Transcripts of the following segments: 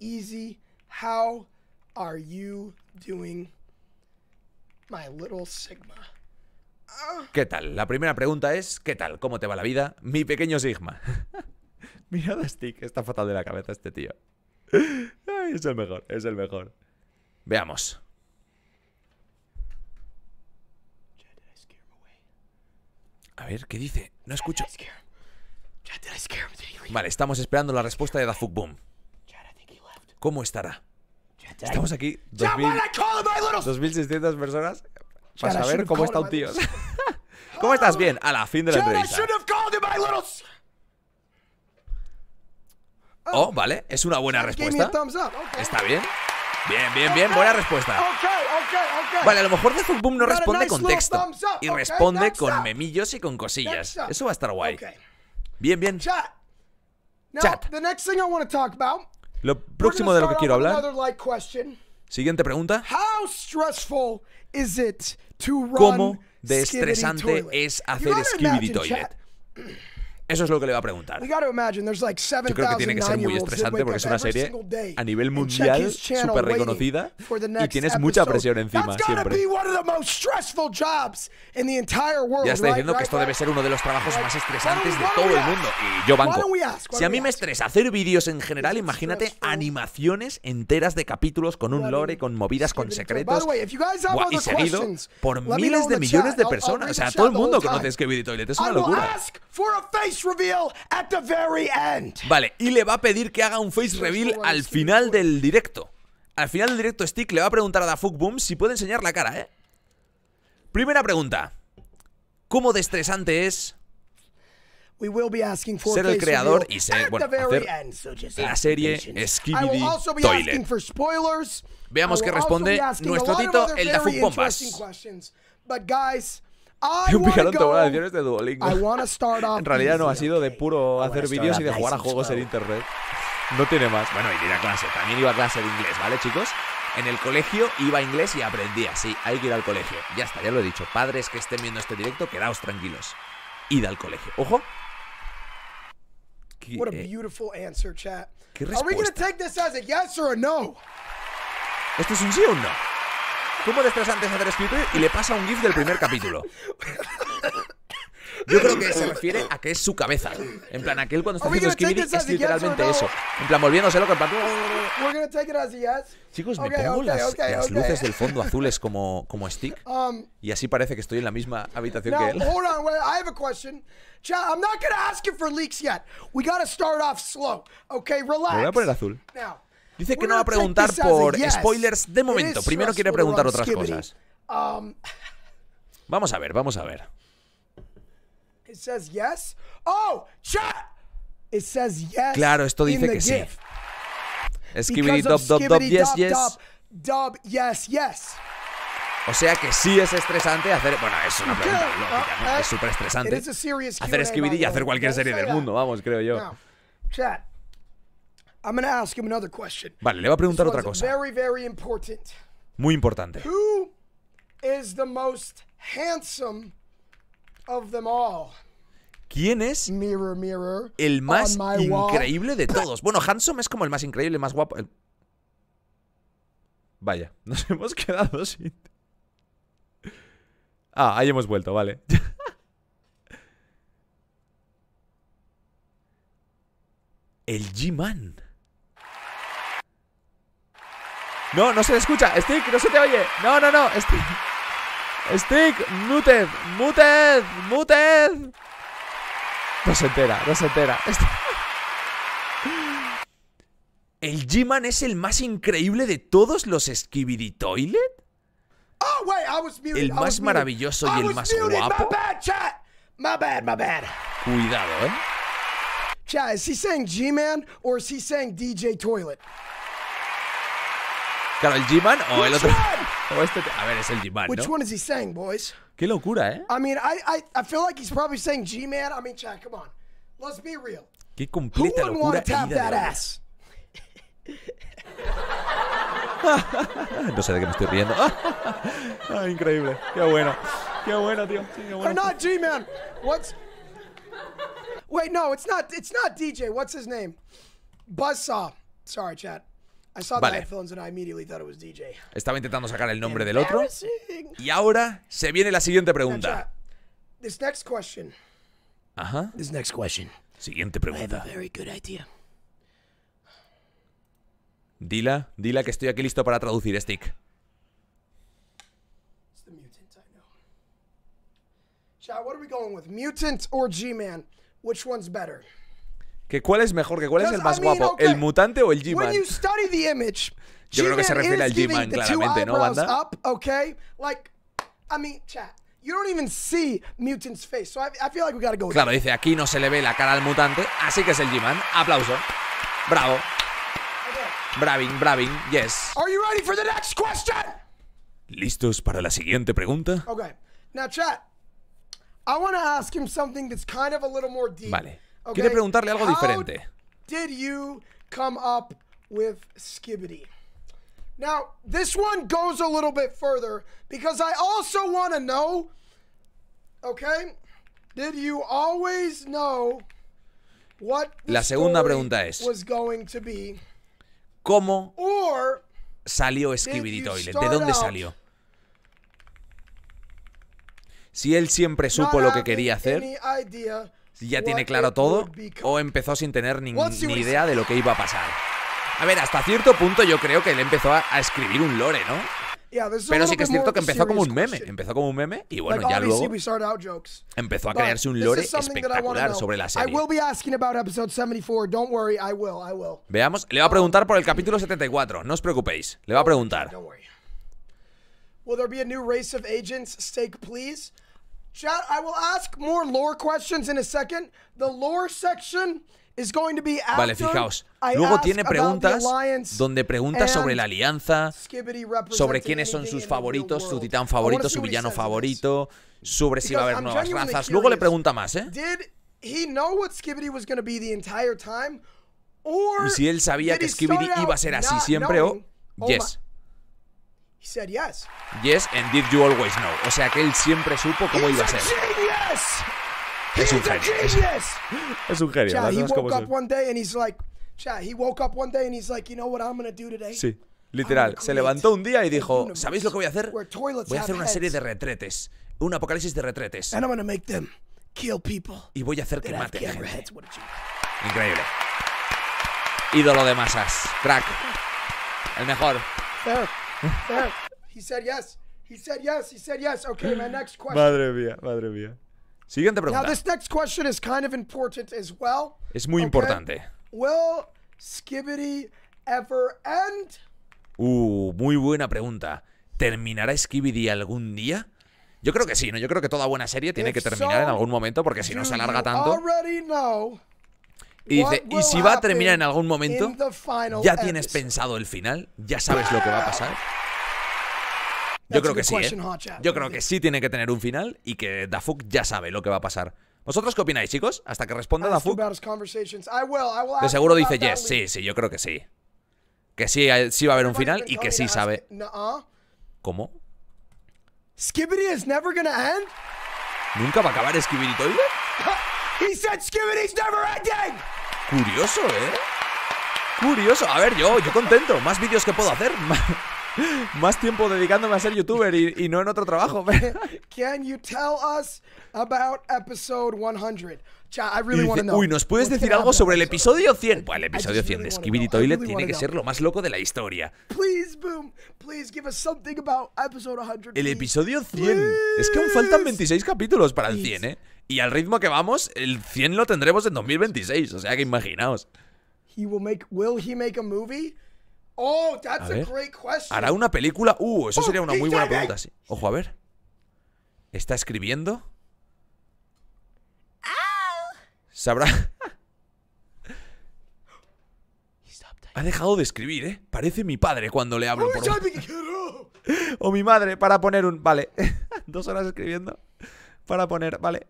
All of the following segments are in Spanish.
easy. are you doing, ah. ¿Qué tal? La primera pregunta es, ¿qué tal? ¿Cómo te va la vida, mi pequeño Sigma? Mirad a Stick, está fatal de la cabeza este tío. es el mejor, es el mejor. Veamos. A ver, ¿qué dice? No escucho. Vale, estamos esperando la respuesta de Dafuk Boom. ¿Cómo estará? Estamos aquí, 2.600 personas, para saber cómo está un tío. ¿Cómo estás? Bien, a la fin de la entrevista. Oh, oh, vale, es una buena respuesta. Está bien. Bien, bien, bien, buena respuesta. Vale, a lo mejor de este Boom no responde con texto y responde con memillos y con cosillas. Eso va a estar guay. Bien, bien. Chat. Lo próximo de lo que quiero hablar. Siguiente pregunta. ¿Cómo de estresante es hacer Skibidi Toilet? Eso es lo que le va a preguntar. Yo creo que tiene que ser muy estresante porque es una serie a nivel mundial súper reconocida y tienes mucha presión encima siempre. Ya está diciendo que esto debe ser uno de los trabajos más estresantes de todo el mundo. Y yo banco. Si a mí me estresa hacer vídeos en general, imagínate animaciones enteras de capítulos con un lore, con movidas, con secretos. y seguido por miles de millones de personas. O sea, todo el mundo conoce Skibidi Toilet. Es una locura. Vale, y le va a pedir que haga un face reveal al final del directo. Al final del directo, Stick le va a preguntar a Dafuk Boom si puede enseñar la cara, ¿eh? Primera pregunta. ¿Cómo de es ser el creador y ser, bueno, hacer la serie Skibidi Toilet. Veamos qué responde nuestro tito, el Dafuk Bombas. en realidad no, ha sido de puro oh, hacer vídeos y de jugar a juegos en internet. No tiene más. Bueno, y de ir a clase. También iba a clase de inglés, ¿vale, chicos? En el colegio iba a inglés y aprendía. Sí, hay que ir al colegio. Ya está, ya lo he dicho. Padres que estén viendo este directo, quedaos tranquilos. Ida al colegio. Ojo. Qué, What a eh, chat. respuesta? ¿Esto es un sí o un no? Cómo puedes tres antes hacer Twitter y le pasa un GIF del primer capítulo. Yo creo que se refiere a que es su cabeza. En plan, aquel cuando está haciendo skibidi es literalmente eso. En plan, volviéndose loco, en plan... Chicos, me pongo las, luces del fondo azules como, como stick um, y así parece que estoy en la misma habitación que él. a voy a poner azul. Dice que no va a preguntar por spoilers de momento. Primero quiere preguntar otras cosas. Um, vamos a ver, vamos a ver. Oh, claro, esto dice que sí. dub dub yes yes. O sea que sí es estresante hacer. Bueno, es una pregunta lógica, uh, Es súper estresante. Hacer escribir y hacer cualquier serie del mundo, vamos, creo yo. Vale, le voy a preguntar otra cosa. Muy importante. is the most handsome of them all? ¿Quién es el más increíble de todos? Bueno, Handsome es como el más increíble, el más guapo. Vaya, nos hemos quedado sin. Ah, ahí hemos vuelto, vale. el G-Man. No, no se te escucha. Stick, no se te oye. No, no, no. Stick. Stick, muted, muted, muted. No se entera, no se entera. ¿El G-Man es el más increíble de todos los Skibidi Toilet? Oh, el más maravilloso y el más guapo. Cuidado, eh. Chat, es he saying G-Man or is he saying DJ Toilet? Claro, el G-Man o el otro. O este, a ver, es el G-Man, ¿no? one is he saying, boys? Qué locura, ¿eh? I mean, I, I, I feel like he's probably saying G-Man. I mean, chat, come on. Let's be real. Qué completa locura. Who no sé de qué me estoy riendo. Ay, ah, increíble. Qué bueno. Qué bueno, tío. Sí, qué bueno. Or not G-Man. What's Wait, no, it's not it's not DJ. What's his name? Buzzsaw. Sorry, chat. I saw Vale. Estaba intentando sacar el nombre del otro. Y ahora se viene la siguiente pregunta. Ajá. Siguiente pregunta. Dila, dila que estoy aquí listo para traducir, Stick. Chat, what are we going with? Mutant or G-Man? Which one's better? ¿Que ¿Cuál es mejor? ¿Que ¿Cuál es el más guapo? ¿El mutante o el G-Man? Yo creo que se refiere al G-Man claramente, ¿no, banda? Claro, dice, aquí no se le ve la cara al mutante, así que es el G-Man. Aplauso. Bravo. Braving, braving, yes. ¿Listos para la siguiente pregunta? Okay. Now, I ask him something that's kind of a little more deep. Vale. Okay. Quiere preguntarle algo How diferente. Did you come up with skibbity? Now, this one goes a little bit further because I also want to know, okay? Did you always know what La segunda pregunta es was going to be? ¿Cómo or salió Skibidi Toilet? ¿De dónde salió? Si él siempre supo lo que quería hacer, ya tiene claro todo o empezó sin tener ni, idea de lo que iba a pasar. A ver, hasta cierto punto yo creo que él empezó a, escribir un lore, ¿no? Pero sí que es cierto que empezó como un meme. Empezó como un meme y bueno, ya luego empezó a crearse un lore espectacular sobre la serie. Veamos, le va a preguntar por el capítulo 74, no os preocupéis, le va a preguntar. Chat, I will ask more lore questions in a second. The lore section is going to be after Vale, fijaos. Luego tiene preguntas donde pregunta sobre la alianza, sobre quiénes son sus favoritos, su titán favorito, su villano favorito, sobre si va a haber nuevas razas. Luego le pregunta más, ¿eh? Y si él sabía que Skibidi iba a ser así siempre o... Oh, yes. Oh He said yes. Yes, and did you always know? O sea que él siempre supo cómo iba a, ser. Genius. Es un genio. Es, un genio. he woke up one day and he's like, he woke up one day and he's like, you know what I'm do today? Sí. Literal, se levantó un día y dijo, ¿sabéis lo que voy a hacer? Voy a hacer una serie de retretes, un apocalipsis de retretes. Y voy a hacer que maten gente. Increíble. Ídolo de masas, crack. El mejor he said yes. He said yes. He said yes. Okay, my next question. Madre mía, madre mía. Siguiente pregunta. Now this next question is kind of important as well. Es muy importante. Will ever end? Uh, muy buena pregunta. ¿Terminará Skibidi algún día? Yo creo que sí, ¿no? Yo creo que toda buena serie tiene que terminar en algún momento porque si no se alarga tanto. Y dice, ¿y si va a terminar en algún momento? ¿Ya tienes pensado el final? ¿Ya sabes lo que va a pasar? Yo creo que sí, ¿eh? Yo creo que sí tiene que tener un final y que Dafuk ya sabe lo que va a pasar. ¿Vosotros qué opináis, chicos? Hasta que responda Dafuk. De seguro dice yes. Sí, sí, yo creo que sí. Que sí, eh, sí va a haber un final y que sí sabe. ¿Cómo? ¿Nunca va a acabar Skibidi Toilet? Curioso, ¿eh? Curioso. A ver, yo, yo contento. Más vídeos que puedo hacer. Más tiempo dedicándome a ser youtuber y, no en otro trabajo. Can you tell us about episode 100? I Uy, ¿nos puedes decir algo sobre el episodio 100? Pues el episodio 100 de Skibidi Toilet tiene que ser lo más loco de la historia. El episodio 100. Es que aún faltan 26 capítulos para el 100, ¿eh? Y al ritmo que vamos, el 100 lo tendremos en 2026. O sea que imaginaos. ¿Hará una película? Uh, eso oh, sería una muy buena pregunta. Sí. Ojo, a ver. ¿Está escribiendo? ¿Sabrá? ha dejado de escribir, ¿eh? Parece mi padre cuando le hablo oh, o mi madre para poner un... Vale, dos horas escribiendo para poner, vale.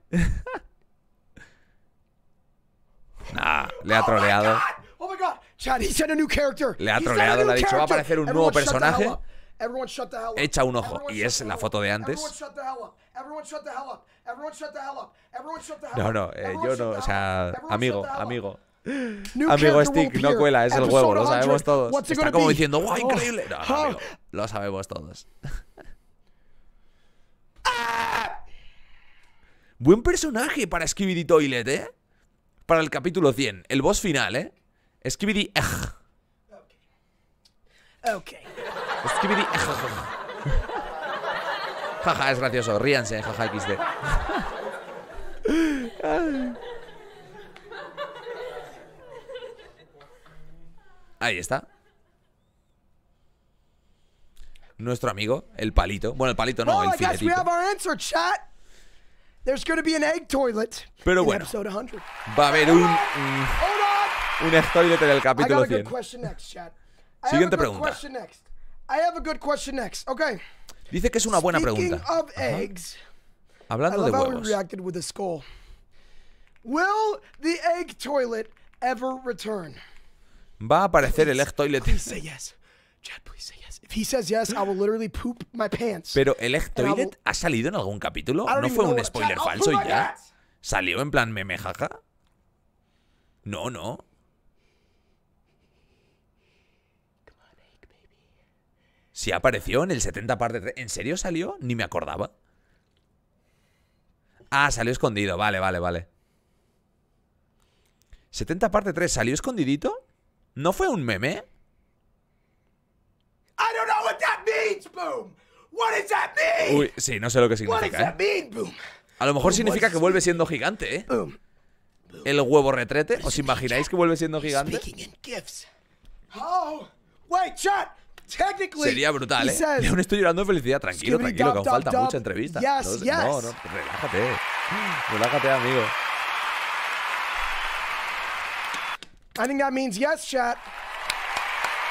nah, le ha troleado. Oh my God. Oh le ha troleado, le ha dicho, va a aparecer un nuevo personaje. Echa un ojo. Y es la foto de antes. No, no, eh, yo no, o sea, amigo, amigo. Amigo Stick, no cuela, es el huevo, oh, lo sabemos todos. Está como diciendo, ¡guau, increíble! lo sabemos todos. Buen personaje para Skibidi Toilet, ¿eh? Para el capítulo 100, el boss final, ¿eh? Skibidi Ej. Ok. Skibidi Ej. Jaja, es gracioso. Ríanse, jaja XD. Ahí está. Nuestro amigo, el palito. Bueno, el palito no, el oh filetito. There's going to be an egg toilet Pero in bueno, episode 100. Va a haber un, un egg toilet en el capítulo 100. Siguiente pregunta. I have a good question next. Okay. Dice que es una buena pregunta. Of eggs, Hablando de huevos. With Will the egg toilet ever return? ¿Va a aparecer el egg toilet? Yes. Pero el Egg ha salido en algún capítulo. No fue un spoiler falso oh y ya. Salió en plan meme jaja. No, no. Si apareció en el 70 parte 3. ¿En serio salió? Ni me acordaba. Ah, salió escondido. Vale, vale, vale. 70 parte 3 salió escondidito. ¿No fue un meme? Uy, sí, no sé lo que significa. ¿eh? A lo mejor significa que vuelve siendo gigante, ¿eh? El huevo retrete. ¿Os imagináis que vuelve siendo gigante? Oh, Sería brutal, ¿eh? yo aún estoy llorando de felicidad. Tranquilo, tranquilo, que aún falta mucha entrevista. No, no, relájate. Relájate, amigo.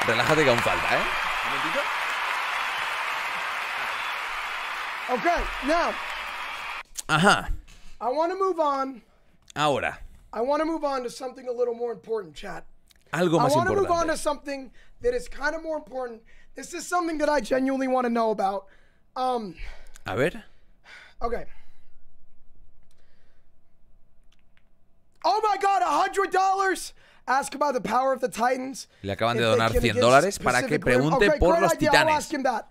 Relájate que aún falta, ¿eh? Un Okay, now. huh. I want to move on. Ahora. I want to move on to something a little more important, chat. Algo más I want to move on to something that is kind of more important. This is something that I genuinely want to know about. Um. A ver. Okay. Oh my God! A hundred dollars. Ask about the power of the Titans. Le acaban de donar 100 dólares para que pregunte por los titanes.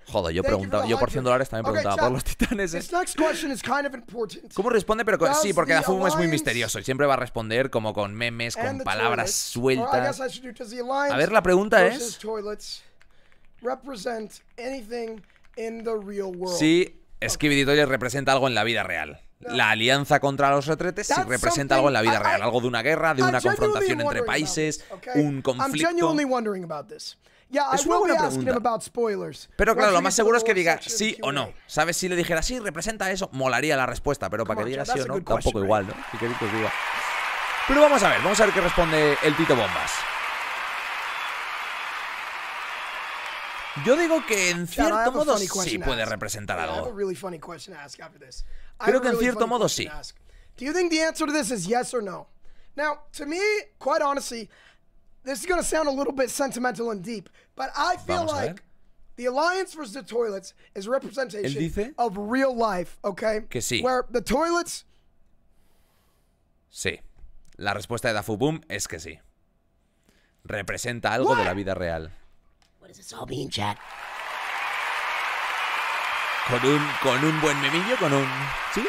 Joder, yo preguntaba, yo por 100 dólares también preguntaba por los titanes. ¿Cómo responde? Pero sí, porque la fumo es muy misterioso y siempre va a responder como con memes, con palabras sueltas. A ver, la pregunta es si que Toilet representa algo en la vida real la alianza contra los retretes si representa algo en la vida real, algo de una guerra, de una confrontación entre países, un conflicto. Es una buena pregunta. Pero claro, lo más seguro es que diga sí o no. ¿Sabes? Si le dijera sí, representa eso, molaría la respuesta, pero para que diga sí o no, tampoco igual, ¿no? Pero vamos a ver, vamos a ver qué responde el Tito Bombas. Yo digo que en cierto modo sí puede representar algo. Creo que en cierto modo sí. Do you think the answer to this is yes or no? Now, to me, quite honestly, this is going to sound a little bit sentimental and deep, but I feel like the Alliance versus the Toilets is representation of real life, okay? Que sí. Where the toilets. Sí. La respuesta de Dafu es que sí. Representa algo de la vida real. Pues con un, con un buen memillo, con un... Sí,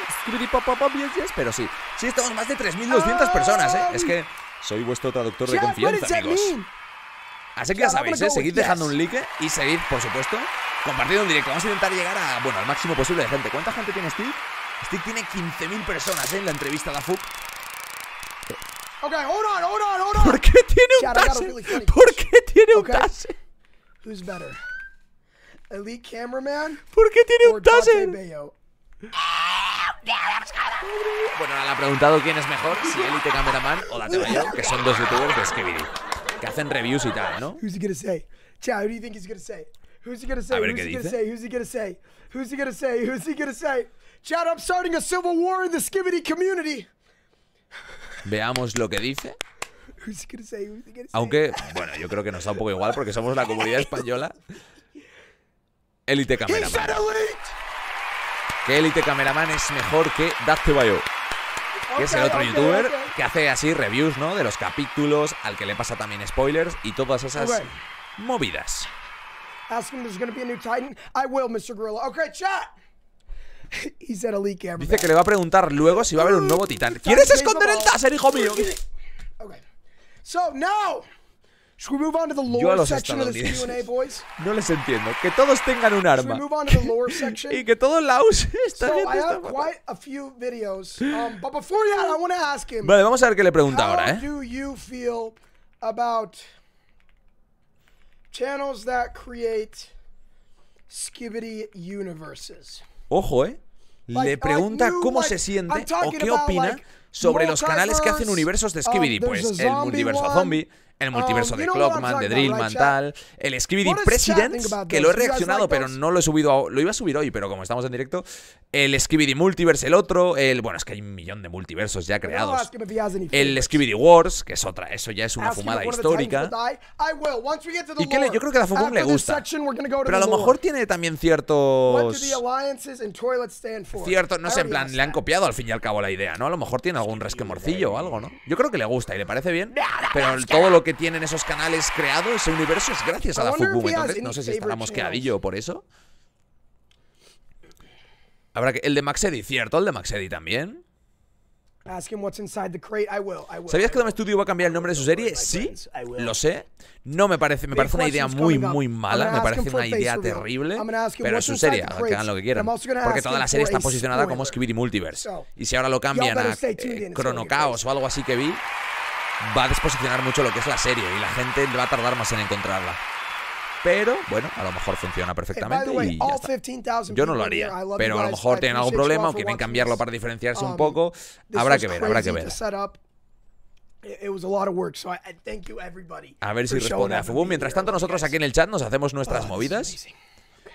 pero sí. Sí, estamos más de 3.200 ah, personas, ¿eh? Es que soy vuestro traductor de confianza, amigos. Así que ya sabéis, ¿eh? Seguid dejando un like y seguid, por supuesto, compartiendo un directo. Vamos a intentar llegar a, bueno, al máximo posible de gente. ¿Cuánta gente tiene Steve? Steve tiene 15.000 personas ¿eh? en la entrevista de AFUP. Ok, ¿Por qué tiene un taser? ¿Por qué tiene un who's better? Elite cameraman? ¿Por qué tiene un dozen? Bueno, ahora le ha preguntado quién es mejor, si Elite Cameraman o Date Bello, que son dos youtubers de Skibidi, que hacen reviews y tal, ¿no? Who's he gonna say? Chao, who do you think he's gonna say? Who's he gonna say? Who's he gonna say? Who's he gonna say? Who's he gonna say? Who's he gonna say? Chad, I'm starting a civil war in the Skibidi community. Veamos lo que dice. Aunque, bueno, yo creo que nos da un poco igual porque somos la comunidad española. Elite Cameraman. Que Elite Cameraman es mejor que Bayo. Que es el otro youtuber que hace así reviews, ¿no? De los capítulos, al que le pasa también spoilers y todas esas movidas. Dice que le va a preguntar luego si va a haber un nuevo titán. ¿Quieres esconder el taser, hijo mío? So now, should we move on to the lore section of this Q&A, boys? No les entiendo. Que todos tengan un arma. Should we move on to the lore section? y que todos la usen. Esta so I have quite a few videos. Um, but before that, I want to ask him. Vale, vamos a ver qué le pregunta ahora, ¿eh? do you feel about channels that create skibbity universes? Ojo, eh. Le pregunta cómo se siente o qué opina sobre los canales que hacen universos de Skibidi. Pues el multiverso zombie, el um, multiverso de Clockman, de Drillman, tal, el Scribidi President, que lo he reaccionado, pero no lo he subido, lo iba a subir hoy, pero como estamos en directo, el Skibidi Multiverse, el otro, el, bueno, es que hay un millón de multiversos ya creados, el Scribidi Wars, que es otra, eso ya es una fumada histórica, y yo creo que a la le gusta, pero a lo mejor tiene también ciertos, cierto, no sé, en plan, le han copiado al fin y al cabo la idea, ¿no? A lo mejor tiene algún resquemorcillo o algo, ¿no? Yo creo que le gusta y le parece bien, pero todo lo que tienen esos canales creados, ese universo, es gracias a la Fukume. Entonces, no sé si estará mosqueadillo por eso. Habrá que. El de Maxedi, cierto, el de Maxedi también. ¿Sabías que Dome Studio va a cambiar el nombre de su serie? Sí, lo sé. No me parece, me parece una idea muy, muy mala. Me parece una idea terrible. Pero es su serie, hagan lo que quieran. Porque toda la serie está posicionada como Skibidi Multiverse. Y si ahora lo cambian a eh, o algo así que vi, va a desposicionar mucho lo que es la serie y la gente va a tardar más en encontrarla. Pero bueno, a lo mejor funciona perfectamente y Yo no lo haría, pero a lo mejor tienen algún problema o quieren cambiarlo para diferenciarse un um, poco. Habrá que ver, habrá que ver. A ver si responde a Fubum. Mientras tanto, nosotros aquí en el chat nos hacemos nuestras oh, movidas.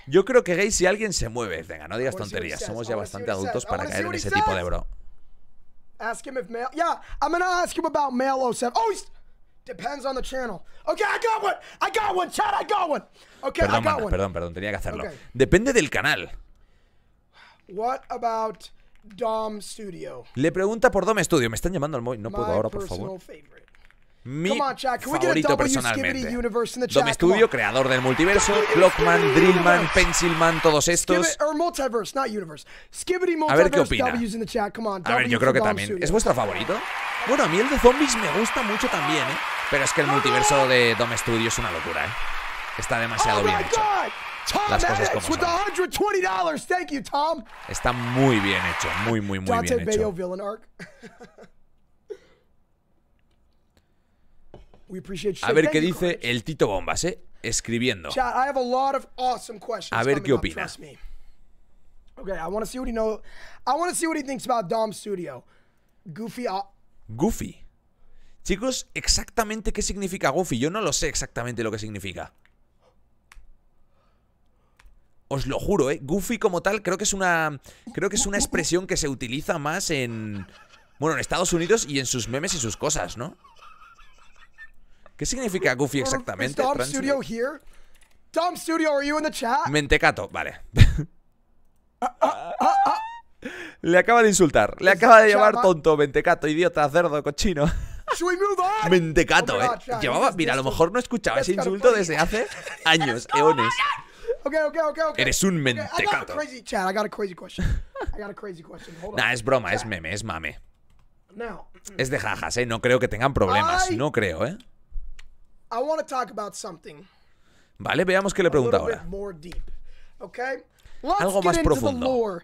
Yo creo que gay si alguien se mueve. Venga, no digas tonterías. Somos ya bastante adultos para caer en ese tipo de bro. Ask him if mail. Yeah, I'm gonna ask him about mail 07. Oh, he's. Depends on the channel. Okay, I got one. I got one, Chad, I got one. Okay, I got one. Perdón, perdón, tenía que hacerlo. Depende del canal. What about Dom Studio? Le pregunta por Dom Studio. Me están llamando al móvil. No puedo ahora, por favor mi favorito personalmente. Dome Studio, creador del multiverso, Clockman, Drillman, Pencilman, todos estos. A ver qué opina. A ver, yo creo que también. ¿Es vuestro favorito? Bueno, a mí el de zombies me gusta mucho también, ¿eh? Pero es que el multiverso de Dome Studio es una locura, ¿eh? Está demasiado bien hecho. Las cosas como Está muy bien hecho, muy, muy, muy bien hecho. A ver qué dice el Tito Bombas, ¿eh? Escribiendo. A ver qué opina. Okay, I Goofy. Goofy. Chicos, exactamente qué significa Goofy. Yo no lo sé exactamente lo que significa. Os lo juro, eh. Goofy como tal creo que es una creo que es una expresión que se utiliza más en bueno, en Estados Unidos y en sus memes y sus cosas, ¿no? ¿Qué significa Goofy exactamente? Mentecato, vale. Le acaba de insultar, le acaba de llevar tonto, mentecato, idiota, cerdo, cochino. mentecato, oh eh. Llevaba, mira, a lo mejor no escuchaba ese insulto desde hace años, eones. Eres un mentecato. Nah, es broma, es meme, es mame. es de jajas, eh. No creo que tengan problemas. No creo, eh. Vale, veamos qué le pregunta ahora. Algo más profundo.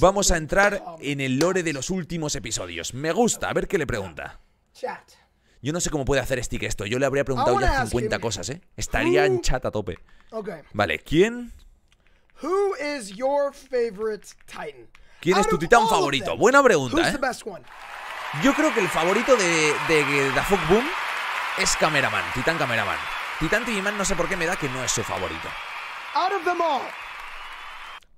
Vamos a entrar en el lore de los últimos episodios. Me gusta, a ver qué le pregunta. Yo no sé cómo puede hacer Stick esto. Yo le habría preguntado ya 50 cosas, ¿eh? Estaría en chat a tope. Vale, ¿quién? ¿Quién es tu titán favorito? Buena pregunta, ¿eh? Yo creo que el favorito de, de, Boom es Cameraman, Titán Cameraman. Titán Man, no sé por qué me da que no es su favorito. Out of them all,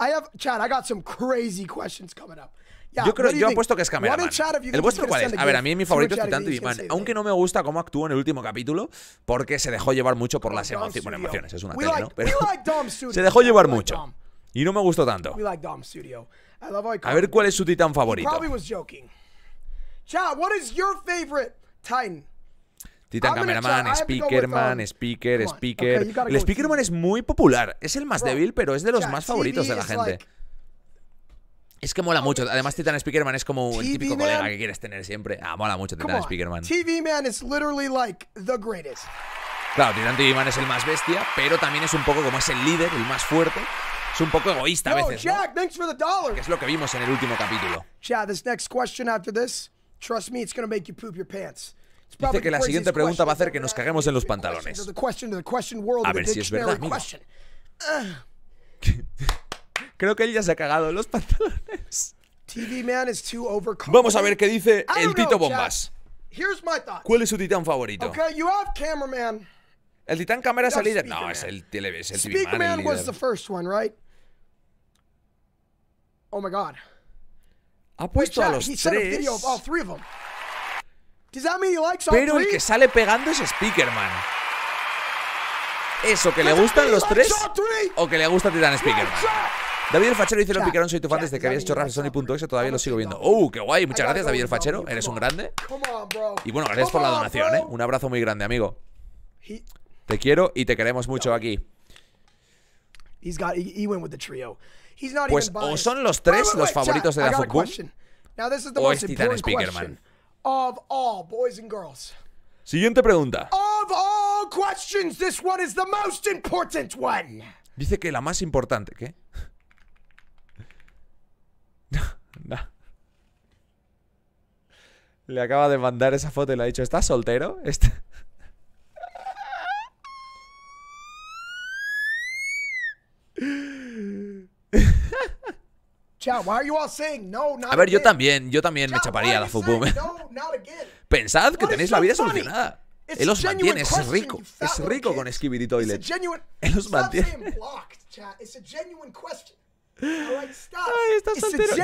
I have Chad. I got some crazy questions coming up. yo yo apuesto que es Cameraman. ¿El vuestro cuál es? A ver, a mí mi favorito es Titán Man. Aunque no me gusta cómo actuó en el último capítulo, porque se dejó llevar mucho por las emociones. es una tele, ¿no? Pero se dejó llevar mucho. Y no me gustó tanto. A ver cuál es su titán favorito. Chat, what is your favorite Titan? Titan Cameraman, Speakerman, um, Speaker, Speaker. el Speakerman es muy popular. Es el más débil, pero es de los más favoritos de la gente. Es que mola mucho. Además, Titan Speakerman es como TV el típico colega que quieres tener siempre. Ah, mola mucho Titan Speakerman. TV Man is literally like the greatest. Claro, Titan TV Man es el más bestia, pero también es un poco como es el líder, el más fuerte. Es un poco egoísta a veces. Jack, ¿no? thanks for the dollar. Que es lo que vimos en el último capítulo. Chat, this next question after this. Trust Dice que la siguiente pregunta va a hacer que nos caguemos en los pantalones. A ver si es verdad, Creo que él ya se ha cagado en los pantalones. Vamos a ver qué dice el Tito Bombas. ¿Cuál es su titán favorito? El titán cámara salida. No, es el, TV, es el TV Man, el líder. Oh my god. Ha puesto a los tres. Pero el que sale pegando es Speakerman. Eso, que le gustan los tres o que le gusta Titan Speakerman. David el Fachero dice, lo picaron, soy tu fan desde que habías hecho a Sony.exe, todavía lo sigo viendo. ¡Oh, qué guay! Muchas gracias, David el Fachero, eres un grande. Y bueno, gracias por la donación, ¿eh? Un abrazo muy grande, amigo. Te quiero y te queremos mucho aquí. He's got he, he went with the trio. He's not pues even o son los tres wait, wait, los favoritos chat, de la fútbol Now this is the oh, most este question of all boys and girls. Siguiente pregunta. Of all questions, this one is the most important one. Dice que la más importante, ¿qué? no. Le acaba de mandar esa foto y le ha dicho, ¿estás soltero? ¿Estás... a ver, yo también, yo también me chaparía a la fufum. Pensad que tenéis la vida solucionada. Él os mantiene, es rico. Es rico con Skibidi Toilet. Él os mantiene.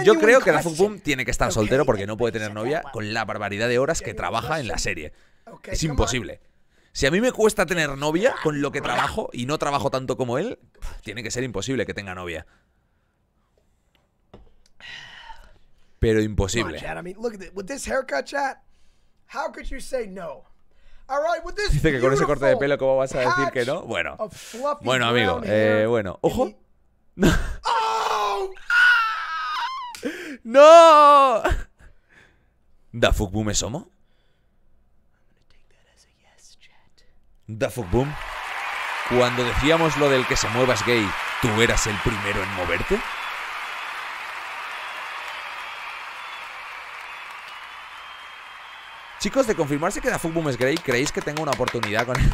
Yo creo que la fufum tiene que estar soltero porque no puede tener novia con la barbaridad de horas que trabaja en la serie. Es imposible. Si a mí me cuesta tener novia con lo que trabajo y no trabajo tanto como él, tiene que ser imposible que tenga novia. pero imposible. Dice que con ese corte de pelo, ¿cómo vas a decir que no? Bueno, bueno, amigo, eh, bueno, ojo. Oh! No. ¿Da ¿Da Boom es homo? Da Boom. Cuando decíamos lo del que se muevas gay, ¿tú eras el primero en moverte? Chicos, de confirmarse que la Fugboom es Grey, ¿creéis que tengo una oportunidad con él?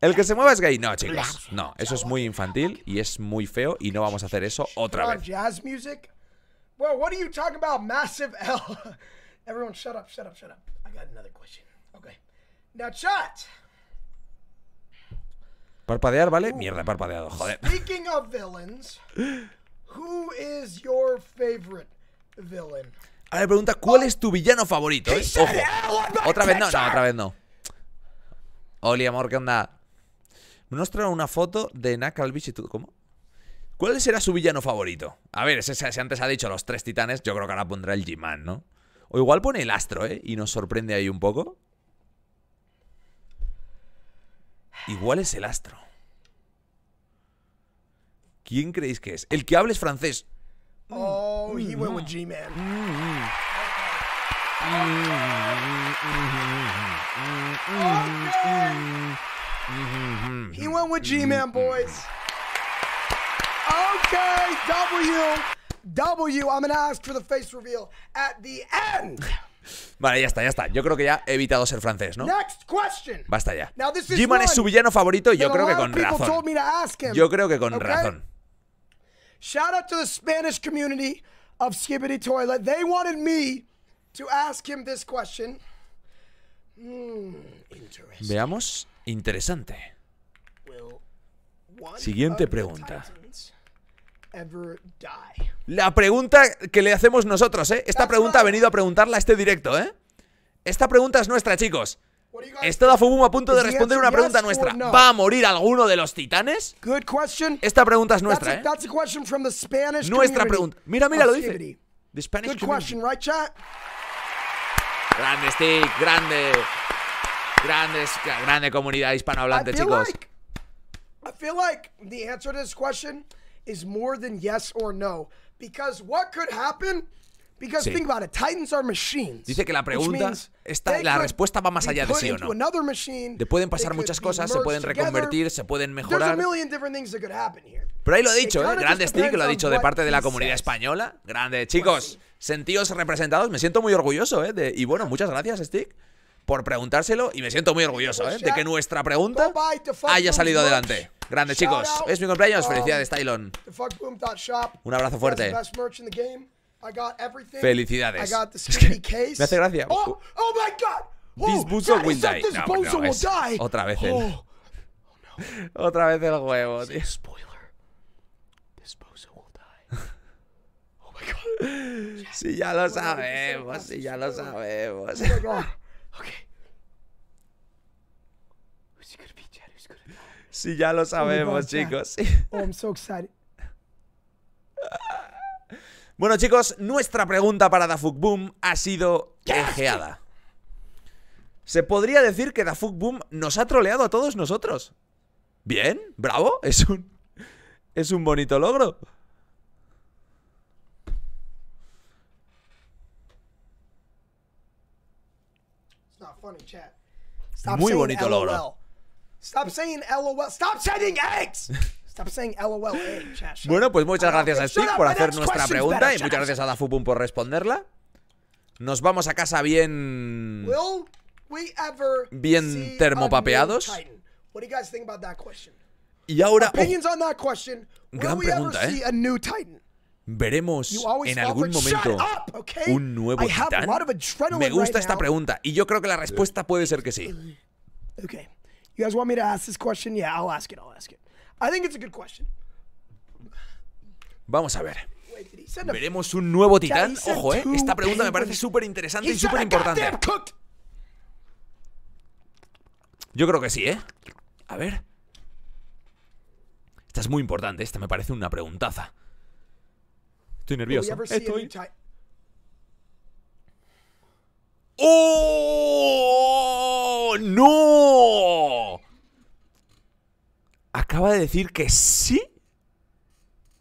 El que se mueva es gay. No, chicos. No, eso es muy infantil y es muy feo y no vamos a hacer eso otra vez. Jazz music? Well, what are you talking about? Massive L. Everyone shut up, shut up, shut up. I got another question. Okay. Now, chat. Parpadear, ¿vale? Mierda, he parpadeado, joder. Ahora me pregunta, ¿cuál oh. es tu villano favorito? Eh, ojo. Otra vez no, no, otra vez no. Oli, amor, ¿qué onda? Nos trae una foto de Nakalvich y tú. ¿Cómo? ¿Cuál será su villano favorito? A ver, ese, si antes ha dicho los tres titanes, yo creo que ahora pondrá el G-Man, ¿no? O igual pone el astro, ¿eh? Y nos sorprende ahí un poco. Igual es el astro. ¿Quién creéis que es? El que hables francés. Oh, he went with mm. G-Man. Mm. Mm. He went with G-Man, boys. Okay, W. W. I'm going to ask for the face reveal at the end. Vale, ya está, ya está. Yo creo que ya he evitado ser francés, ¿no? Basta ya. g es su villano favorito yo creo que con razón. Yo creo que con razón. Veamos. Interesante. Siguiente pregunta. La pregunta que le hacemos nosotros, ¿eh? Esta pregunta ha venido a preguntarla este directo, ¿eh? Esta pregunta es nuestra, chicos. ¿Está Fubum a punto de responder una pregunta nuestra? ¿Va a morir alguno de los titanes? Esta pregunta es nuestra, ¿eh? Nuestra pregunta. Mira, mira, lo dice. Grande, Stick, grande. Grande, grande comunidad hispanohablante, chicos. I feel like the answer to this question is more than yes or no. Because what could happen? Because think about it, Titans are Dice que la pregunta está, la respuesta va más allá de sí o no. Te pueden pasar muchas cosas, se pueden reconvertir, se pueden mejorar. Pero ahí lo ha dicho, ¿eh? grande stick, lo ha dicho de parte de la comunidad española. Grande, chicos, pues sentidos representados, me siento muy orgulloso, ¿eh? y bueno, muchas gracias, Stick por preguntárselo y me siento muy orgulloso ¿eh? de que nuestra pregunta haya salido adelante. Grande chicos, es mi cumpleaños, um, felicidades Tylon. Un abrazo fuerte. Felicidades. me hace gracia. Oh, oh my god. Oh, will die. otra vez el. Oh. Otra vez el huevo, tío. will die. Oh my god. Si ya lo sabemos, si ya lo sabemos. Si ya lo sabemos, chicos. Oh, bueno, chicos, nuestra pregunta para Dafuk Boom ha sido ejeada. Se podría decir que Dafuk Boom nos ha troleado a todos nosotros. Bien, bravo, es un es un bonito logro. Muy bonito logro. Stop saying LOL. Stop eggs. Stop saying LOL. chat, bueno, pues muchas gracias a Steve por hacer nuestra pregunta y muchas gracias a Dafupun por responderla. Nos vamos a casa bien. bien termopapeados. Y ahora. Oh, gran pregunta, eh? Veremos en algún momento un nuevo titán? Me gusta esta pregunta y yo creo que la respuesta puede ser que sí. Vamos a ver. ¿Veremos un nuevo titán? Ojo, eh. Esta pregunta me parece súper interesante y súper importante. Yo creo que sí, ¿eh? A ver. Esta es muy importante. Esta me parece una preguntaza. Estoy nervioso. Estoy ¡Oh! ¡No! Acaba de decir que sí.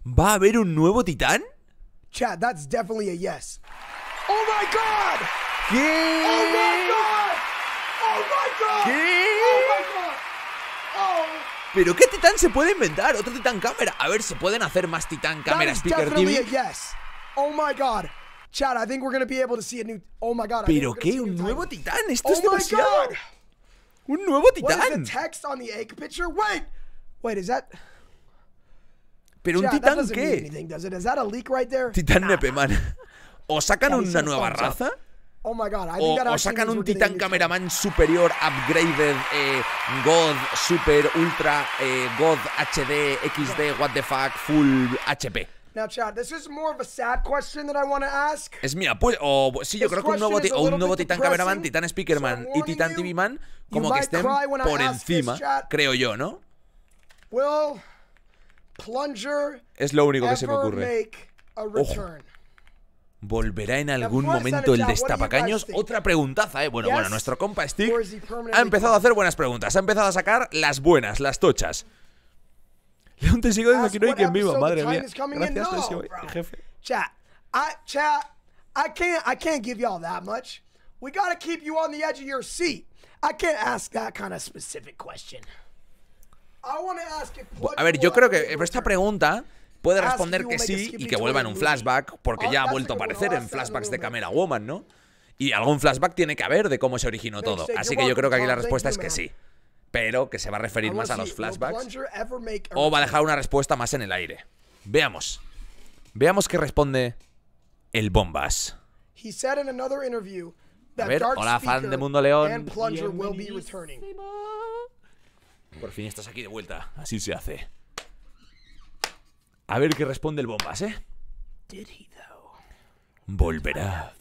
¿Va a haber un nuevo titán? Chat, that's definitely a yes. ¡Oh my god! ¿Qué? ¡Oh my god! ¡Oh my god! ¿Qué? ¡Oh, oh. ¿Pero qué titán se puede inventar? ¿Otro titán cámara? A ver, ¿se pueden hacer más titán cámara speaker TV? Yes. ¡Oh my god! Chad, I think we're to be able to see a new. Oh my god. Pero qué, un nuevo titán. Esto oh es demasiado. God. Un nuevo titán. What is the text on the egg picture? Wait, wait, is that? Pero un titán that qué? Anything, does it? Is that a leak right there? Titán nah. Nepeman. ¿O sacan una nueva raza? Oh my God, I think o, that o, sacan un titán cameraman superior, upgraded, eh, God, super, ultra, eh, God, HD, XD, what the fuck, full HP. Es mía, pues, O sí, yo creo que un nuevo, o un nuevo Titan Cameraman, Titán Speakerman y Titán TV Man como que estén por encima, creo yo, ¿no? Plunger es lo único que se me ocurre. Ojo. ¿Volverá en algún momento el destapacaños? Otra preguntaza, ¿eh? Bueno, bueno, nuestro compa Stick ha empezado a hacer buenas preguntas. Ha empezado a sacar las buenas, las tochas. León sigo de que no hay quien viva, madre mía. Gracias, no, eh, jefe. Chat, I, chat, I can't, I can't give y'all that much. We gotta keep you on the edge of your seat. I can't ask that kind of specific question. I ask a ver, yo creo que esta pregunta puede responder que sí y que vuelva en un flashback, porque oh, ya ha vuelto a aparecer en flashbacks de Camera Woman, ¿no? Y algún flashback tiene que haber de cómo se originó todo. Así que yo creo que aquí la respuesta es que sí pero que se va a referir más a los flashbacks o va a dejar una respuesta más en el aire. Veamos. Veamos qué responde el Bombas. A ver, hola fan de Mundo León. Por fin estás aquí de vuelta, así se hace. A ver qué responde el Bombas, ¿eh? Volverá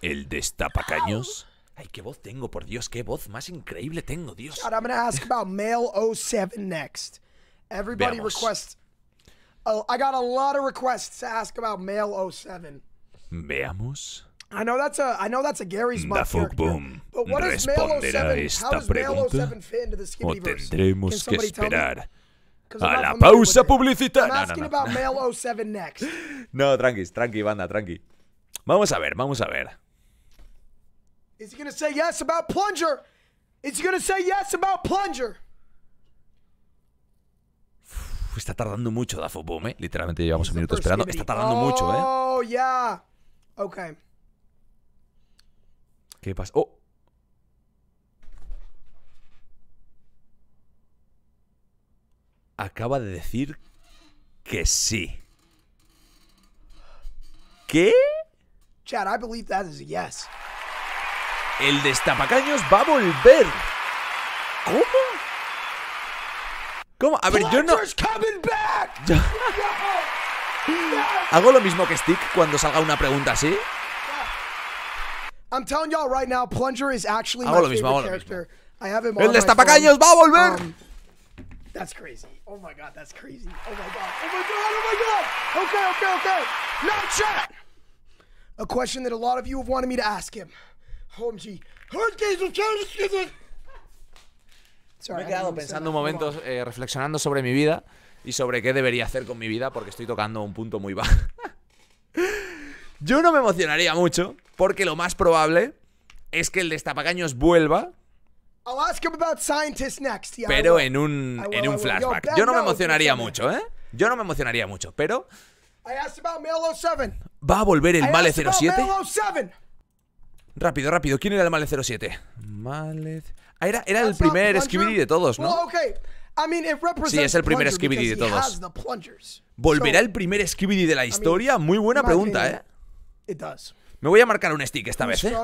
el destapacaños Ay, qué voz tengo, por Dios, qué voz más increíble tengo, Dios. God, I'm gonna ask about Mail 07 next. Everybody Veamos. requests. Oh, I got a lot of requests to ask about Mail 07. Veamos. I know that's a I know that's a Gary's Da Boom but what is Mail 07? esta How does Mail 07 pregunta fit into the o verse tendremos que esperar I'm a la pausa I'm asking No, no, no. about Mail 07 next. No, tranqui, tranqui, banda, tranqui. Vamos a ver, vamos a ver. Is he going to say yes about plunger? Is going to say yes about plunger? Está tardando mucho Dafo Boom, ¿eh? Literalmente llevamos un minuto esperando. Está tardando mucho, ¿eh? Oh, ya. Ok. ¿Qué pasa? Oh. Acaba de decir que sí. ¿Qué? Chad, I believe that is a yes. El destapacaños va a volver. ¿Cómo? ¿Cómo? A ver, yo no. ¿Hago lo mismo que Stick cuando salga una pregunta así? I'm telling y'all right now, Plunger is actually hago lo mismo, hago Lo mismo. I have El destapacaños va a volver. Um, that's crazy. Oh my god, that's crazy. Oh my god. Oh my god. Oh my god. Okay, okay, okay. Now chat. A question that a lot of you have wanted me to ask him me he quedado pensando momentos, eh, reflexionando sobre mi vida y sobre qué debería hacer con mi vida porque estoy tocando un punto muy bajo. Yo no me emocionaría mucho porque lo más probable es que el destapacaños vuelva. Pero en un, en un flashback. Yo no me emocionaría mucho, ¿eh? Yo no me emocionaría mucho, pero... Oh ¿Va a volver el Male 07? Rápido, rápido. ¿Quién era el Male 07? Ah, era, el primer Skibidi de todos, ¿no? Sí, es el primer Skibidi de todos. ¿Volverá el primer Skibidi de la historia? Muy buena pregunta, ¿eh? Me voy a marcar un stick esta vez, ¿eh?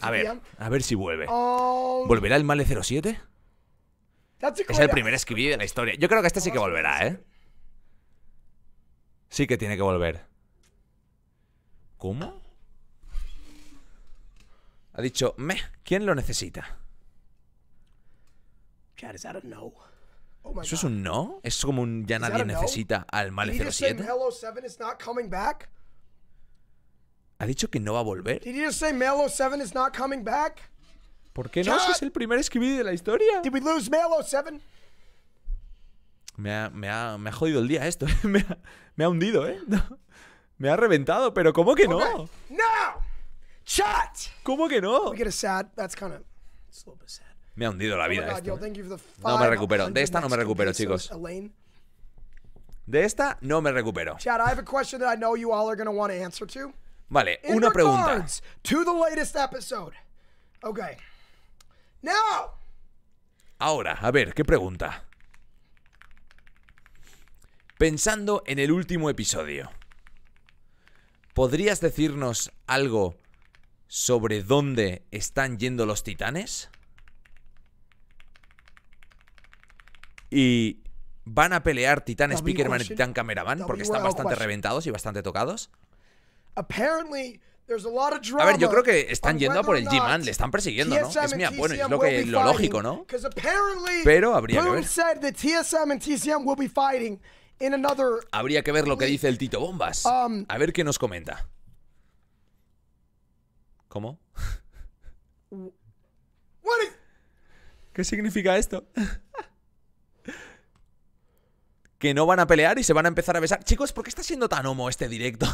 A ver, a ver si vuelve. Um, ¿Volverá el Male 07? Es el primer Skibidi de la historia. Yo creo que este sí que volverá, ¿eh? Sí que tiene que volver. ¿Cómo? Ha dicho, meh, ¿quién lo necesita? Oh ¿Eso es un no? ¿Es como un ya nadie necesita al Male 07? ¿Ha dicho que no va a volver? ¿Por qué no? es el primer escribido de la historia. Me ha, me, me ha jodido el día esto. me, ha, hundido, ¿eh? me ha reventado, pero ¿cómo que no? No! chat. ¿Cómo que no? Me ha hundido la oh vida eh. no me recupero. De esta no me recupero, chicos. De esta no me recupero. Vale, una pregunta. To Now. Ahora, a ver, ¿qué pregunta? Pensando en el último episodio, ¿podrías decirnos algo sobre dónde están yendo los titanes. Y van a pelear Titán Speakerman y Titán Cameraman porque están bastante reventados y bastante tocados. A ver, yo creo que están yendo a por el G-Man, le están persiguiendo, ¿no? Es bueno, es lo lógico, ¿no? Pero habría que ver. Habría que ver lo que dice el Tito Bombas. Um, a ver qué nos comenta. ¿Cómo? ¿Qué significa esto? que no van a pelear y se van a empezar a besar. Chicos, ¿por qué está siendo tan homo este directo?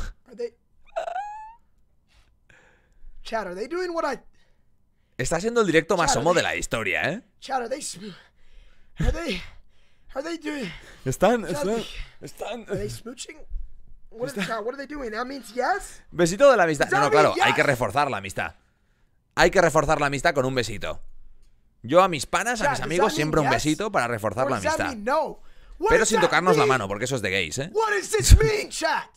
Está siendo el directo más homo de la historia, ¿eh? Están, Están... están... Están... What, are they doing? Besito de la amistad. No, no, claro, hay que reforzar la amistad. Hay que reforzar la amistad con un besito. Yo a mis panas, a mis amigos, siempre un besito para reforzar la amistad. Pero sin tocarnos la mano, porque eso es de gays, ¿eh? What does this chat?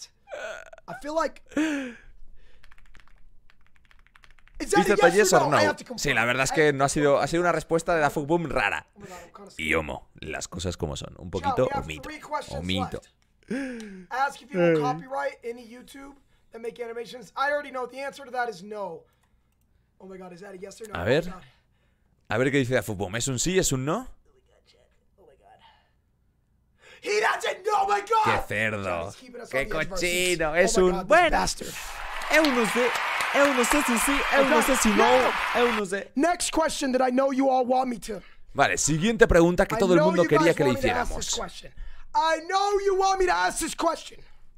no? Sí, la verdad es que no ha sido, ha sido una respuesta de la Boom rara. Oh y homo, las cosas como son, un poquito o omito. Ask if you will copyright any YouTube that make animations. I already know the answer to that is no. Oh my god, is that a yes or no? A ver. a ver qué dice la fútbol. ¿Es un sí? ¿Es un no? Oh He doesn't know, oh my god. ¡Qué cerdo! ¡Qué cochino! Oh es un... bueno, es un no sé. Es un no sé si sí, es un no sé si no, es no sé. Next question that I know you all want me to. Vale, siguiente pregunta que todo el mundo quería que le hiciéramos.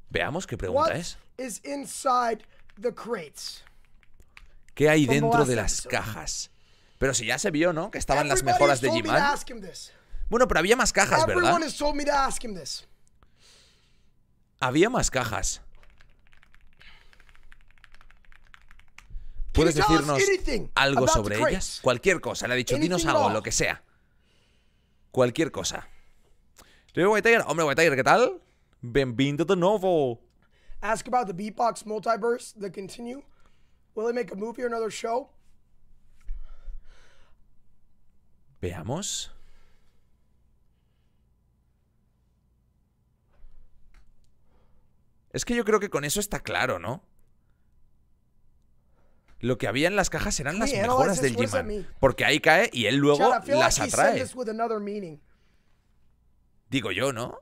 Veamos qué pregunta es. ¿Qué hay dentro de las cajas? Pero si ya se vio, ¿no? Que estaban las mejoras de Jimán. bueno, pero había más cajas, ¿verdad? Había más cajas. ¿Puedes decirnos algo sobre ellas? Cualquier cosa, le ha dicho, dinos algo, lo que sea. Cualquier cosa. White Tiger. Hombre, White Tiger, ¿qué tal? Bienvenido de nuevo. Ask about the Beatbox multiverse, the continue. Will they make a another show? Veamos. Es que yo creo que con eso está claro, ¿no? Lo que había en las cajas eran las mejoras del G-Man. Porque ahí cae y él luego las atrae. Digo yo, ¿no?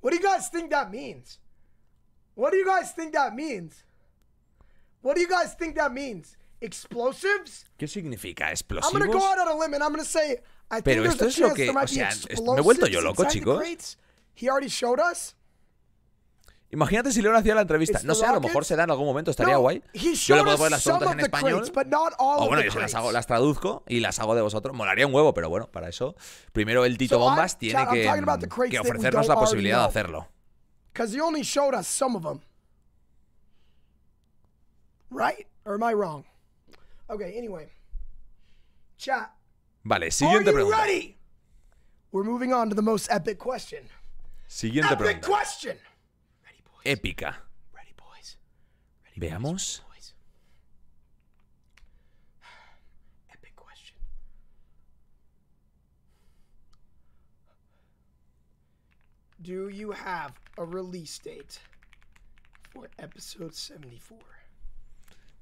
What do you guys think that means? What do you guys think that means? What do you guys think that means? Explosives? ¿Qué significa explosivos? I'm gonna go out on a limb and I'm gonna say I think esto there's a es lo que, o sea, me he vuelto yo loco, chicos. He already showed us. Imagínate si Leon hacía la entrevista. No sé, a lo mejor se da en algún momento, estaría guay. Yo le puedo poner las preguntas en español. O bueno, yo se las, hago, las traduzco y las hago de vosotros. Molaría un huevo, pero bueno, para eso, primero el Tito Bombas tiene que, ofrecernos la posibilidad de hacerlo. Right? Or am I wrong? Okay, anyway. Vale, siguiente pregunta. We're moving on to the most epic question. Siguiente epic pregunta. question épica. Veamos. Do date for episode 74?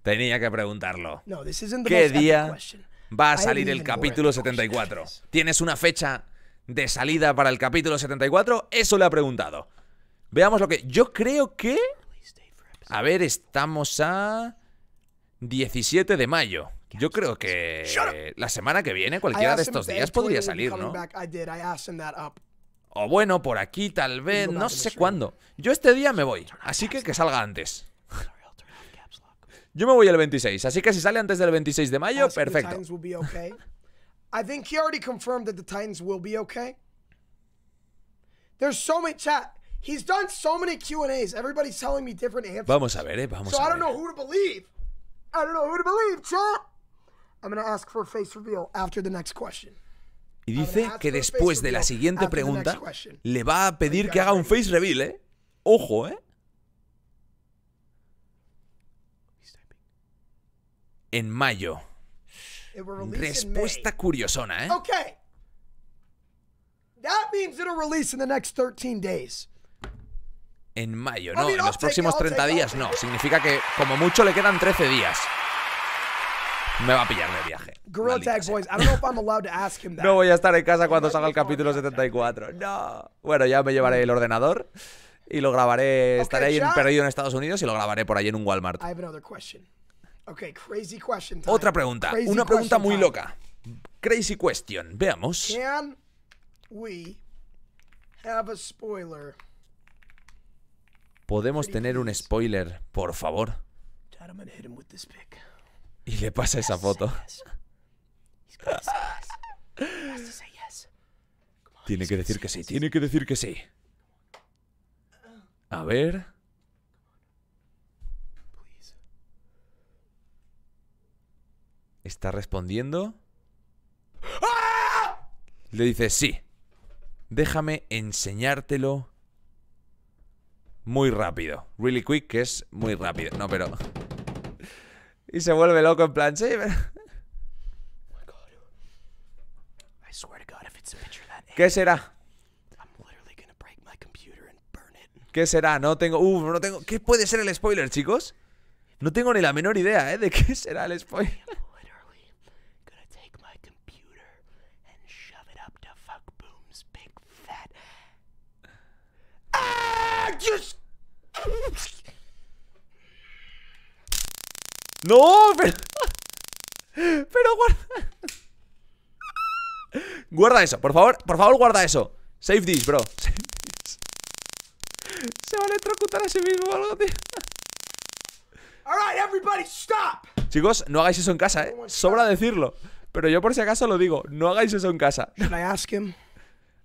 Tenía que preguntarlo. ¿Qué día va a salir el capítulo 74? ¿Tienes una fecha de salida para el capítulo 74? Eso le ha preguntado. Veamos lo que... Yo creo que... A ver, estamos a... 17 de mayo. Yo creo que la semana que viene, cualquiera de estos días podría salir, ¿no? O bueno, por aquí tal vez, no sé cuándo. Yo este día me voy, así que que salga antes. Yo me voy el 26, así que si sale antes del 26 de mayo, perfecto. I think He's done so many Q&As. Everybody's telling me different answers. Vamos a ver, eh? Vamos so a ver. So I don't know who to believe. I don't know who to believe, chat. I'm going to ask for a face reveal after the next question. Y dice que después de la siguiente pregunta le va a pedir que haga un face reveal, ¿eh? Ojo, ¿eh? En mayo. Respuesta curiosona, ¿eh? Okay. That means it'll release in the next 13 days en mayo. No, en los próximos 30 días no. Significa que como mucho le quedan 13 días. Me va a pillar de viaje. no voy a estar en casa cuando salga el capítulo 74. No. Bueno, ya me llevaré el ordenador y lo grabaré. Estaré ahí en, perdido en Estados Unidos y lo grabaré por ahí en un Walmart. Otra pregunta. Una pregunta muy loca. Crazy question. Veamos. have spoiler? ¿Podemos tener un spoiler, por favor? Y le pasa esa foto. Tiene que decir que sí, tiene que decir que sí. A ver. ¿Está respondiendo? Le dice sí. Déjame enseñártelo muy rápido. Really quick, que es muy rápido. No, pero... Y se vuelve loco en plan, sí, ¿Qué será? ¿Qué será? No tengo... Uh, no tengo... ¿Qué puede ser el spoiler, chicos? No tengo ni la menor idea, ¿eh? De qué será el spoiler. ¡No! Pero... Pero guarda... Guarda eso, por favor, por favor guarda eso Save this, bro Se va a electrocutar a sí mismo o algo, tío Chicos, no hagáis eso en casa, ¿eh? Oh Sobra decirlo. Pero yo por si acaso lo digo, no hagáis eso en casa.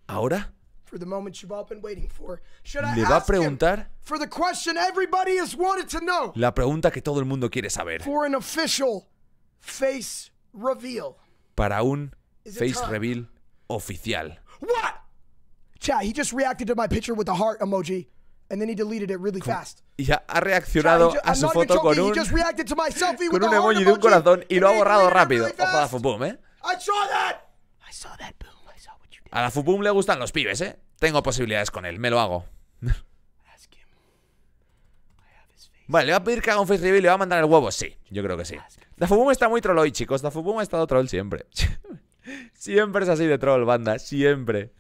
¿Ahora? for the moment you've all been waiting for. Should I Le va a preguntar for the question everybody has wanted to know. La pregunta que todo el mundo quiere saber. For an official face reveal. Para un face reveal oficial. What? Chat, he just reacted to my picture with a heart emoji and then he deleted it really fast. Y ha reaccionado Chat, just, a su foto con un just reacted to my selfie con with un emoji de un corazón y lo ha borrado rápido. Really Ojo, boom, eh. I saw that. I saw that. A la Fubum le gustan los pibes, ¿eh? Tengo posibilidades con él, me lo hago. Vale, le va a pedir que haga un face reveal y le va a mandar el huevo. Sí, yo creo que sí. La Fubum está muy troll hoy, chicos. La Fubum ha estado troll siempre. siempre es así de troll, banda. Siempre.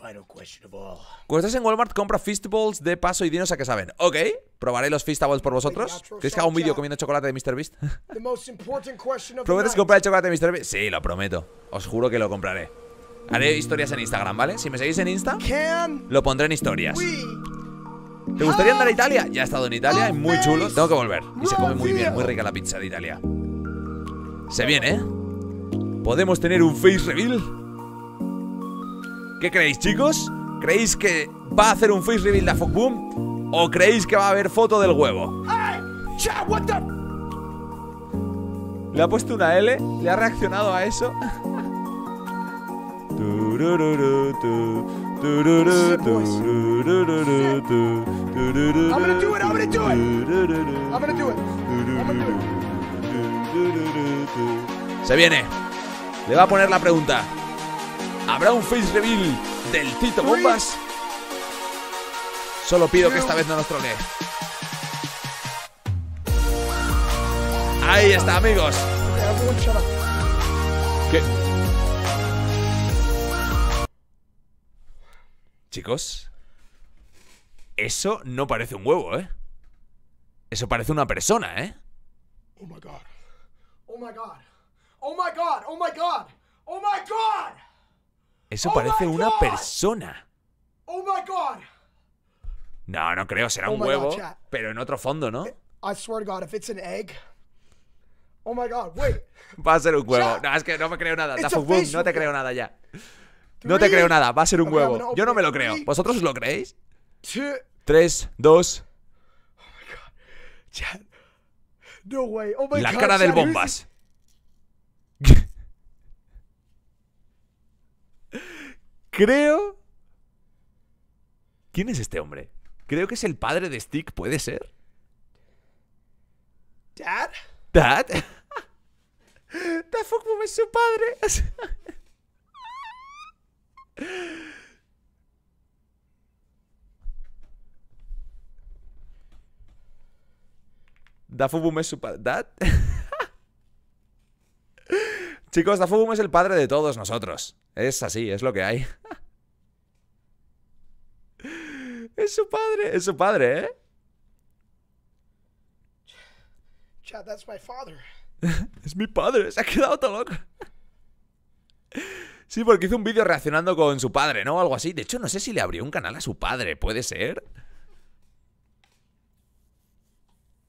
Cuando estés en Walmart, compra Fistballs de paso y dinos a qué saben. Ok, probaré los Fistballs por vosotros. ¿Queréis que haga un vídeo comiendo chocolate de MrBeast? ¿Prometes comprar el chocolate de MrBeast? Sí, lo prometo. Os juro que lo compraré. Haré historias en Instagram, ¿vale? Si me seguís en Insta, lo pondré en historias. ¿Te gustaría andar a Italia? Ya he estado en Italia, es muy chulo. Tengo que volver. Y se come muy bien, muy rica la pizza de Italia. Se viene, ¿eh? ¿Podemos tener un face reveal? ¿Qué creéis, chicos? ¿Creéis que va a hacer un face reveal de Fogboom? ¿O creéis que va a haber foto del huevo? Le ha puesto una L, le ha reaccionado a eso. Se viene. Le va a poner la pregunta. ¿Habrá un face reveal del Tito Bombas? Solo pido que esta vez no nos troque Ahí está, amigos. ¿Qué? Chicos, eso no parece un huevo, ¿eh? Eso parece una persona, ¿eh? Oh my god. Oh my god. Oh my god. Oh my god. Oh my god. Eso oh parece una persona. Oh my god. No, no creo, será oh un huevo, pero en otro fondo, ¿no? I swear to god, if it's an egg. Oh my god, wait. Va a ser un huevo. No, es que no me creo nada. no te creo nada ya. No te creo nada, va a ser un huevo. Yo no me lo creo. ¿Vosotros lo creéis? Tres, dos... Oh no oh la cara del bombas. Creo. ¿Quién es este hombre? Creo que es el padre de Stick, ¿puede ser? Dad. Dad. es pues, su padre. Dafubum es su padre. Chicos, Dafubum es el padre de todos nosotros. Es así, es lo que hay. es su padre, es su padre, ¿eh? Chad, that's my father. es mi padre, se ha quedado todo loco. Sí, porque hizo un vídeo reaccionando con su padre, ¿no? Algo así. De hecho, no sé si le abrió un canal a su padre, ¿puede ser?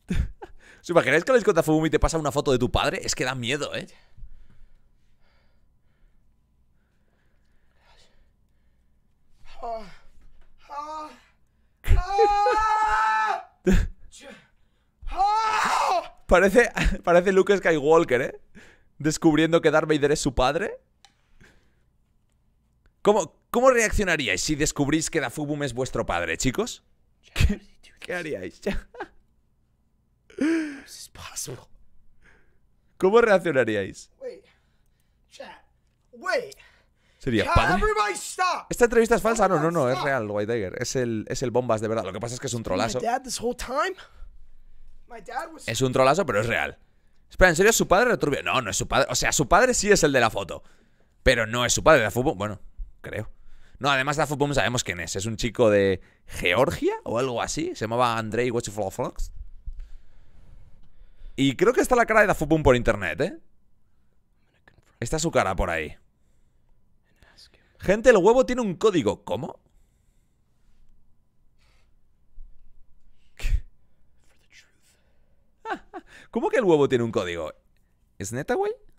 ¿Os imagináis que la discota te pasa una foto de tu padre? Es que da miedo, ¿eh? parece, parece Luke Skywalker, ¿eh? Descubriendo que Darth Vader es su padre. ¿Cómo, cómo reaccionaríais si descubrís que Dafubum es vuestro padre, chicos? ¿Qué, haríais? Pues ¿Cómo reaccionaríais? Sería padre. Esta entrevista es falsa. No, no, no, es real, White Tiger. Es el, es bombas de verdad. Lo que pasa es que es un trolazo. Es un trolazo, pero es real. Espera, ¿en serio es su padre o No, no es su padre. O sea, su padre sí es el de la foto. Pero no es su padre de Bueno, creo. No, además de fútbol sabemos quién es. Es un chico de Georgia o algo así. Se llamaba Andrei Watchful Y creo que está la cara de fútbol por internet, ¿eh? Está su cara por ahí. Gente, el huevo tiene un código. ¿Cómo? ¿Cómo que el huevo tiene un código? ¿Es neta, güey?